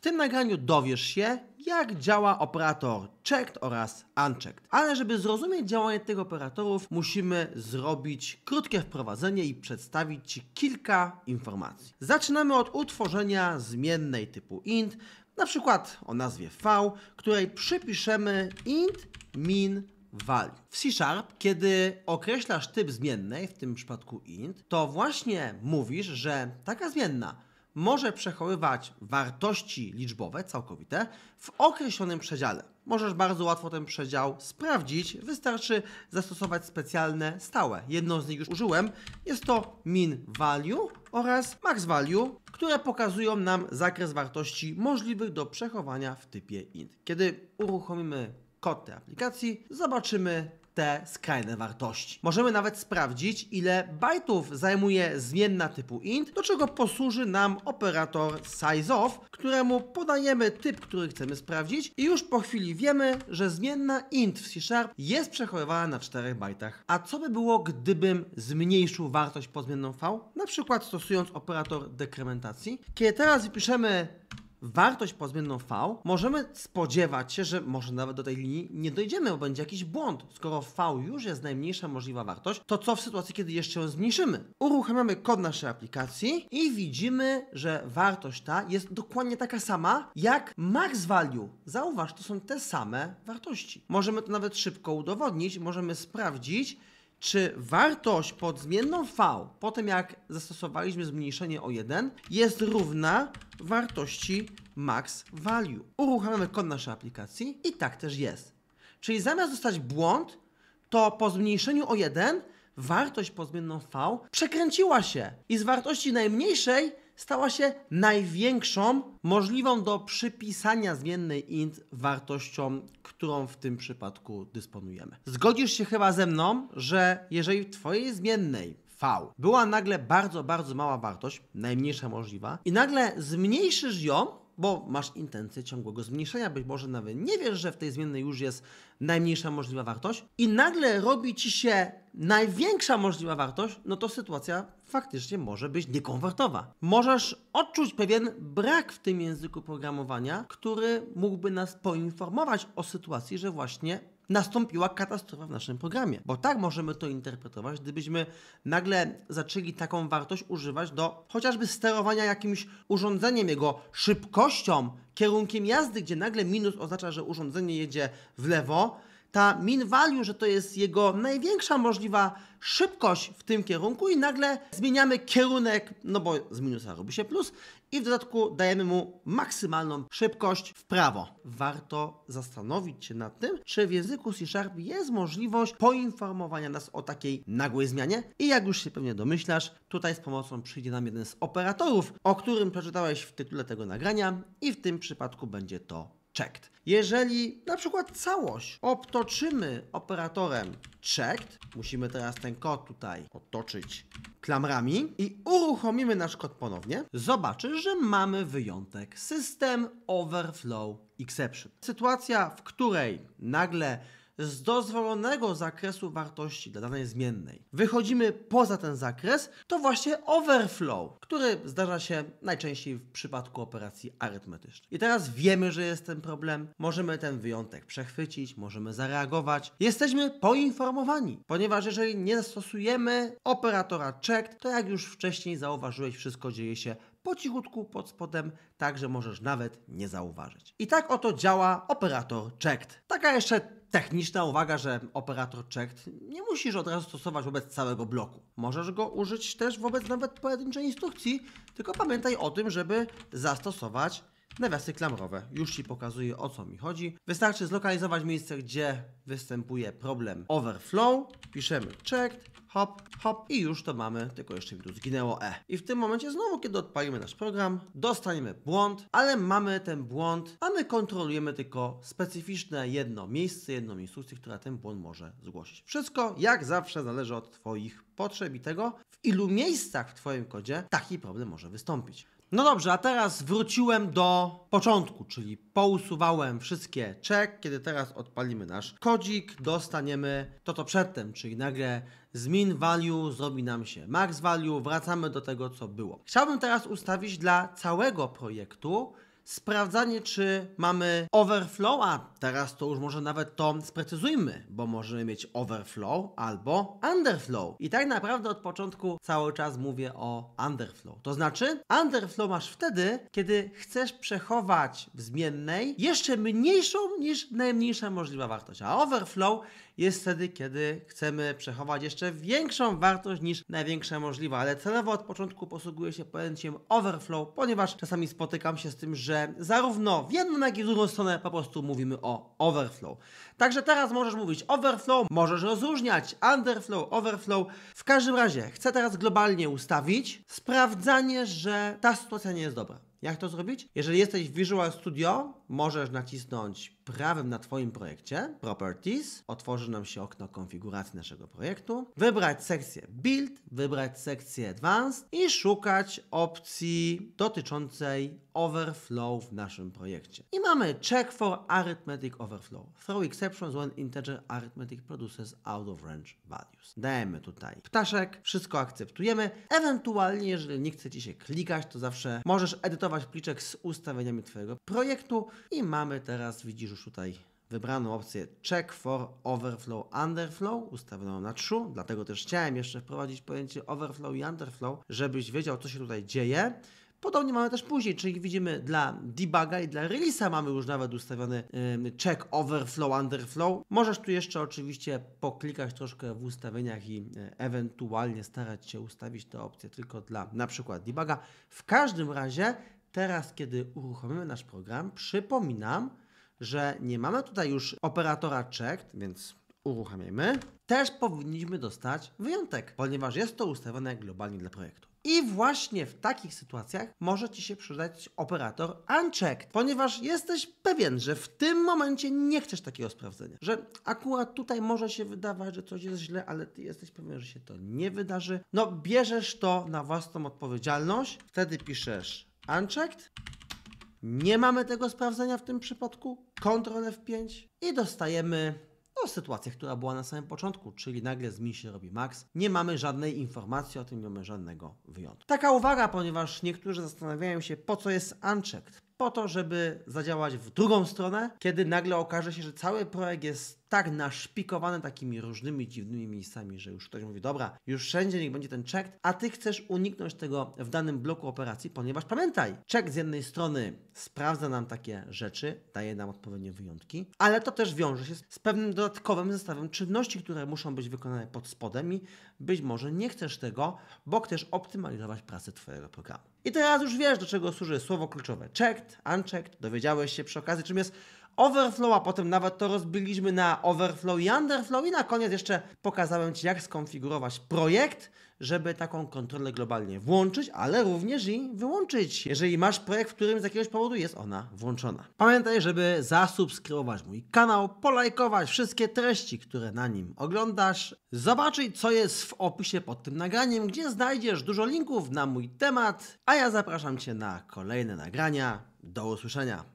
W tym nagraniu dowiesz się, jak działa operator checked oraz unchecked. Ale żeby zrozumieć działanie tych operatorów, musimy zrobić krótkie wprowadzenie i przedstawić Ci kilka informacji. Zaczynamy od utworzenia zmiennej typu int, na przykład o nazwie v, której przypiszemy int min value. W C Sharp, kiedy określasz typ zmiennej, w tym przypadku int, to właśnie mówisz, że taka zmienna może przechowywać wartości liczbowe całkowite w określonym przedziale. Możesz bardzo łatwo ten przedział sprawdzić, wystarczy zastosować specjalne stałe. Jedną z nich już użyłem, jest to min value oraz max value, które pokazują nam zakres wartości możliwych do przechowania w typie int. Kiedy uruchomimy kod tej aplikacji, zobaczymy te skrajne wartości. Możemy nawet sprawdzić, ile bajtów zajmuje zmienna typu int, do czego posłuży nam operator sizeOf, któremu podajemy typ, który chcemy sprawdzić i już po chwili wiemy, że zmienna int w C-Sharp jest przechowywana na 4 bajtach. A co by było, gdybym zmniejszył wartość pod zmienną v? Na przykład stosując operator dekrementacji. Kiedy teraz wpiszemy wartość pozmienną V, możemy spodziewać się, że może nawet do tej linii nie dojdziemy, bo będzie jakiś błąd. Skoro V już jest najmniejsza możliwa wartość, to co w sytuacji, kiedy jeszcze ją zmniejszymy? Uruchamiamy kod naszej aplikacji i widzimy, że wartość ta jest dokładnie taka sama jak max value. Zauważ, to są te same wartości. Możemy to nawet szybko udowodnić, możemy sprawdzić, czy wartość pod zmienną V, po tym jak zastosowaliśmy zmniejszenie o 1, jest równa wartości max value. Uruchamiamy kod naszej aplikacji i tak też jest. Czyli zamiast dostać błąd, to po zmniejszeniu o 1 wartość pod zmienną V przekręciła się i z wartości najmniejszej stała się największą możliwą do przypisania zmiennej int wartością, którą w tym przypadku dysponujemy. Zgodzisz się chyba ze mną, że jeżeli w Twojej zmiennej V była nagle bardzo, bardzo mała wartość, najmniejsza możliwa, i nagle zmniejszysz ją, bo masz intencję ciągłego zmniejszenia, być może nawet nie wiesz, że w tej zmiennej już jest najmniejsza możliwa wartość i nagle robi ci się największa możliwa wartość, no to sytuacja faktycznie może być niekonwertowa. Możesz odczuć pewien brak w tym języku programowania, który mógłby nas poinformować o sytuacji, że właśnie nastąpiła katastrofa w naszym programie. Bo tak możemy to interpretować, gdybyśmy nagle zaczęli taką wartość używać do chociażby sterowania jakimś urządzeniem, jego szybkością, kierunkiem jazdy, gdzie nagle minus oznacza, że urządzenie jedzie w lewo, ta min value, że to jest jego największa możliwa szybkość w tym kierunku i nagle zmieniamy kierunek, no bo z minusa robi się plus i w dodatku dajemy mu maksymalną szybkość w prawo. Warto zastanowić się nad tym, czy w języku C Sharp jest możliwość poinformowania nas o takiej nagłej zmianie i jak już się pewnie domyślasz, tutaj z pomocą przyjdzie nam jeden z operatorów, o którym przeczytałeś w tytule tego nagrania i w tym przypadku będzie to checked. Jeżeli na przykład całość obtoczymy operatorem checked, musimy teraz ten kod tutaj otoczyć klamrami i uruchomimy nasz kod ponownie, zobaczysz, że mamy wyjątek system overflow exception. Sytuacja, w której nagle z dozwolonego zakresu wartości dla danej zmiennej wychodzimy poza ten zakres, to właśnie overflow, który zdarza się najczęściej w przypadku operacji arytmetycznych. I teraz wiemy, że jest ten problem, możemy ten wyjątek przechwycić, możemy zareagować. Jesteśmy poinformowani, ponieważ jeżeli nie zastosujemy operatora checked, to jak już wcześniej zauważyłeś, wszystko dzieje się po cichutku pod spodem, tak że możesz nawet nie zauważyć. I tak oto działa operator checked. Taka jeszcze techniczna uwaga, że operator checked nie musisz od razu stosować wobec całego bloku. Możesz go użyć też wobec nawet pojedynczej instrukcji, tylko pamiętaj o tym, żeby zastosować nawiasy klamrowe. Już Ci pokazuję o co mi chodzi. Wystarczy zlokalizować miejsce, gdzie występuje problem overflow. Piszemy checked, hop, hop i już to mamy, tylko jeszcze mi tu zginęło E. I w tym momencie znowu, kiedy odpalimy nasz program, dostaniemy błąd, ale mamy ten błąd, a my kontrolujemy tylko specyficzne jedno miejsce, jedną instrukcję, która ten błąd może zgłosić. Wszystko, jak zawsze, zależy od Twoich potrzeb i tego, w ilu miejscach w Twoim kodzie taki problem może wystąpić. No dobrze, a teraz wróciłem do początku, czyli pousuwałem wszystkie check. Kiedy teraz odpalimy nasz kodzik, dostaniemy to, co przedtem, czyli nagle z min value zrobi nam się max value, wracamy do tego, co było. Chciałbym teraz ustawić dla całego projektu sprawdzanie, czy mamy overflow, a teraz to już może nawet to sprecyzujmy, bo możemy mieć overflow albo underflow. I tak naprawdę od początku cały czas mówię o underflow. To znaczy, underflow masz wtedy, kiedy chcesz przechować w zmiennej jeszcze mniejszą niż najmniejsza możliwa wartość, a overflow jest wtedy, kiedy chcemy przechować jeszcze większą wartość niż największa możliwa, ale celowo od początku posługuję się pojęciem overflow, ponieważ czasami spotykam się z tym, że zarówno w jedną, jak i w drugą stronę po prostu mówimy o overflow. Także teraz możesz mówić overflow, możesz rozróżniać underflow, overflow. W każdym razie chcę teraz globalnie ustawić sprawdzanie, że ta sytuacja nie jest dobra. Jak to zrobić? Jeżeli jesteś w Visual Studio, możesz nacisnąć prawym na Twoim projekcie Properties, otworzy nam się okno konfiguracji naszego projektu, wybrać sekcję Build, wybrać sekcję Advanced i szukać opcji dotyczącej overflow w naszym projekcie. I mamy check for arithmetic overflow. Throw exceptions when integer arithmetic produces out of range values. Dajemy tutaj ptaszek, wszystko akceptujemy. Ewentualnie, jeżeli nie chce Ci się klikać, to zawsze możesz edytować pliczek z ustawieniami Twojego projektu, i mamy teraz, widzisz już tutaj wybraną opcję check for overflow, underflow, ustawioną na true, dlatego też chciałem jeszcze wprowadzić pojęcie overflow i underflow, żebyś wiedział, co się tutaj dzieje. Podobnie mamy też później, czyli widzimy dla debuga i dla release'a mamy już nawet ustawiony check overflow, underflow. Możesz tu jeszcze oczywiście poklikać troszkę w ustawieniach i e, ewentualnie starać się ustawić te opcje tylko dla na przykład debuga. W każdym razie Teraz, kiedy uruchomimy nasz program, przypominam, że nie mamy tutaj już operatora checked, więc uruchamiamy. Też powinniśmy dostać wyjątek, ponieważ jest to ustawione globalnie dla projektu. I właśnie w takich sytuacjach może Ci się przydać operator unchecked, ponieważ jesteś pewien, że w tym momencie nie chcesz takiego sprawdzenia. Że akurat tutaj może się wydawać, że coś jest źle, ale Ty jesteś pewien, że się to nie wydarzy. No, bierzesz to na własną odpowiedzialność, wtedy piszesz unchecked. Nie mamy tego sprawdzenia w tym przypadku. Ctrl F5 i dostajemy no, sytuację, która była na samym początku, czyli nagle z się robi max. Nie mamy żadnej informacji o tym, nie mamy żadnego wyjątku. Taka uwaga, ponieważ niektórzy zastanawiają się, po co jest unchecked. Po to, żeby zadziałać w drugą stronę, kiedy nagle okaże się, że cały projekt jest tak naszpikowane takimi różnymi dziwnymi miejscami, że już ktoś mówi, dobra, już wszędzie niech będzie ten check, a ty chcesz uniknąć tego w danym bloku operacji, ponieważ pamiętaj, check z jednej strony sprawdza nam takie rzeczy, daje nam odpowiednie wyjątki, ale to też wiąże się z pewnym dodatkowym zestawem czynności, które muszą być wykonane pod spodem i być może nie chcesz tego, bo chcesz optymalizować pracę Twojego programu. I teraz już wiesz, do czego służy słowo kluczowe checked, unchecked, dowiedziałeś się przy okazji, czym jest overflow, a potem nawet to rozbiliśmy na overflow i underflow i na koniec jeszcze pokazałem Ci, jak skonfigurować projekt, żeby taką kontrolę globalnie włączyć, ale również i wyłączyć, jeżeli masz projekt, w którym z jakiegoś powodu jest ona włączona. Pamiętaj, żeby zasubskrybować mój kanał, polajkować wszystkie treści, które na nim oglądasz, zobaczyć co jest w opisie pod tym nagraniem, gdzie znajdziesz dużo linków na mój temat, a ja zapraszam Cię na kolejne nagrania. Do usłyszenia.